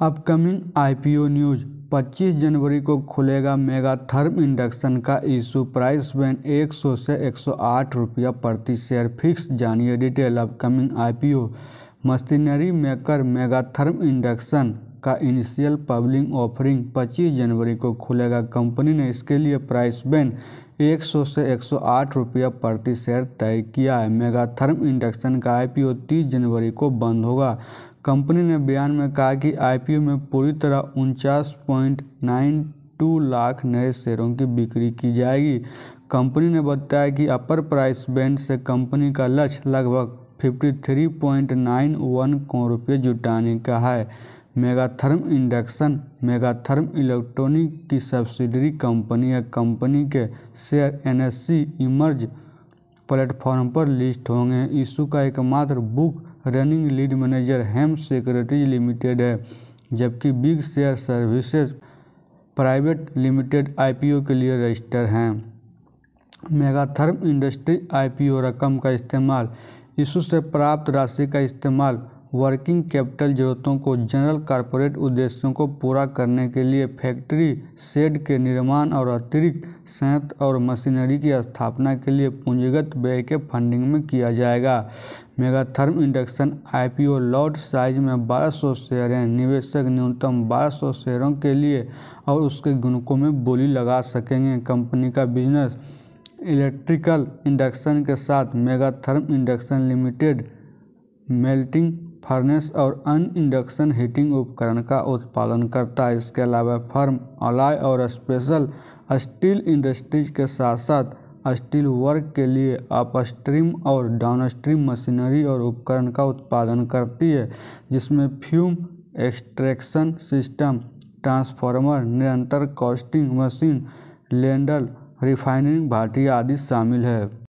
upcoming IPO news 25 जनवरी को खुलेगा मेगा थर्म इंडक्शन का इशू प्राइस बैंड 100 से 108 रुपया प्रति शेयर फिक्स जानिए detail upcoming IPO machinery maker Megatherm Induction का इनिशियल पब्लिक ऑफरिंग 25 जनवरी को खुलेगा कंपनी ने इसके लिए प्राइस बैन 100 से 108 रुपया प्रति शेयर तय किया है मेगाथर्म इंडक्शन का आईपीओ 30 जनवरी को बंद होगा कंपनी ने बयान में कहा कि आईपीओ में पूरी तरह उनचास पॉइंट नाइन टू लाख नए शेयरों की बिक्री की जाएगी कंपनी ने बताया कि अपर प्राइस बैंड से कंपनी का लक्ष्य लगभग 53.91 करोड़ रुपये जुटाने का है मेगाथर्म इंडक्शन मेगाथर्म इलेक्ट्रॉनिक की सब्सिडरी कंपनी या कंपनी के शेयर एनएससी इमर्ज प्लेटफॉर्म पर लिस्ट होंगे इशू का एकमात्र book running lead manager Hem securities limited है जबकि big share services private limited IPO के लिए रजिस्टर हैं मेगाथर्म इंडस्ट्री आईपीओ रकम का इस्तेमाल इशू से प्राप्त राशि का इस्तेमाल वर्किंग कैपिटल जरूरतों को जनरल कॉरपोरेट उद्देश्यों को पूरा करने के लिए फैक्ट्री सेड के निर्माण और अतिरिक्त संयंत्र और मशीनरी की स्थापना के लिए पूंजीगत व्यय के फंडिंग में किया जाएगा Megatherm Induction IPO lot size में 1200 शेयर हैं निवेशक न्यूनतम 1200 शेयरों के लिए और उसके गुणकों में बोली लगा सकेंगे कंपनी का बिजनेस इलेक्ट्रिकल इंडक्शन के साथ Megatherm Induction limited melting furnace और अन्य इंडक्शन हीटिंग उपकरण का उत्पादन करता है इसके अलावा फर्म अलाय और स्पेशल स्टील इंडस्ट्रीज के साथ साथ स्टील वर्क के लिए अपस्ट्रीम और डाउनस्ट्रीम मशीनरी और उपकरण का उत्पादन करती है जिसमें फ्यूम एक्सट्रैक्शन सिस्टम ट्रांसफार्मर निरंतर कॉस्टिंग मशीन लेंडर रिफाइनिंग भाटी आदि शामिल है